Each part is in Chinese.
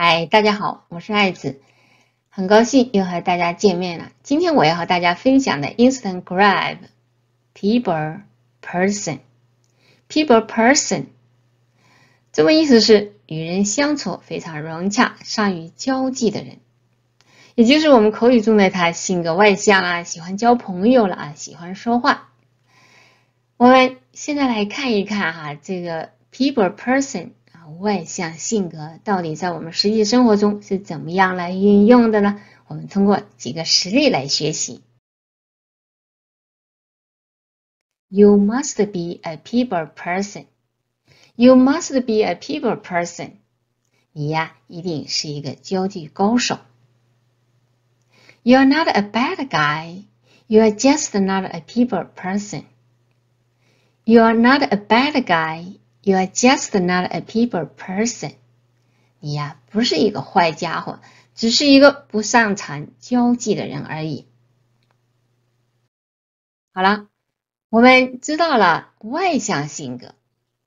嗨，大家好，我是爱子，很高兴又和大家见面了。今天我要和大家分享的 instant grab people person people person，中文意思是与人相处非常融洽、善于交际的人，也就是我们口语中的他性格外向啊，喜欢交朋友了啊，喜欢说话。我们现在来看一看哈，这个 people person。外向性格到底在我们实际生活中是怎么样来运用的呢？我们通过几个实例来学习。You must be a people person. You must be a people person. 你呀，一定是一个交际高手。You're not a bad guy. You're just not a people person. You're not a bad guy. You are just not a people person，你呀不是一个坏家伙，只是一个不擅长交际的人而已。好了，我们知道了外向性格，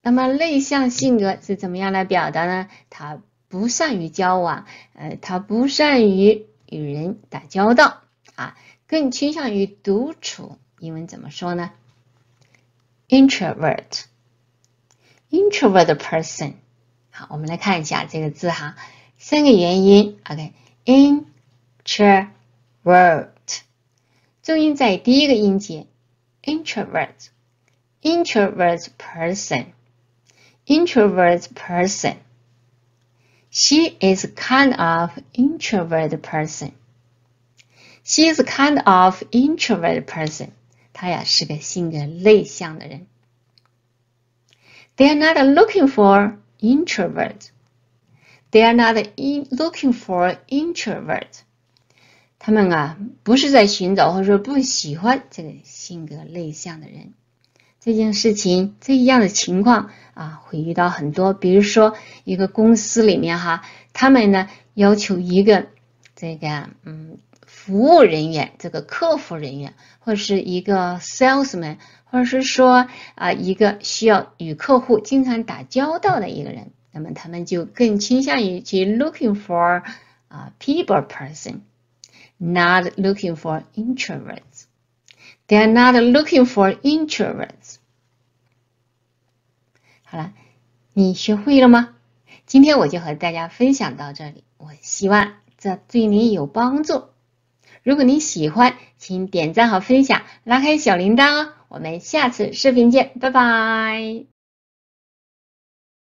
那么内向性格是怎么样来表达呢？他不善于交往，呃，他不善于与人打交道啊，更倾向于独处。英文怎么说呢？Introvert。introvert person。好，我们来看一下这个字哈，三个元音，OK，introvert，重音在第一个音节，introvert，introvert person，introvert person。She is kind of introvert person. She is kind of introvert person. 她呀是个性格内向的人。They are not looking for i n t r o v e r t They are not looking for i n t r o v e r t 他们啊，不是在寻找或者说不喜欢这个性格内向的人。这件事情这样的情况啊，会遇到很多。比如说，一个公司里面哈，他们呢要求一个。这个，嗯，服务人员，这个客服人员，或者是一个 salesman，或者是说啊，一个需要与客户经常打交道的一个人，那么他们就更倾向于去 looking for 啊 people person，not looking for introverts。They are not looking for introverts。好了，你学会了吗？今天我就和大家分享到这里。我希望。这对你有帮助。如果您喜欢，请点赞和分享，拉开小铃铛哦。我们下次视频见，拜拜。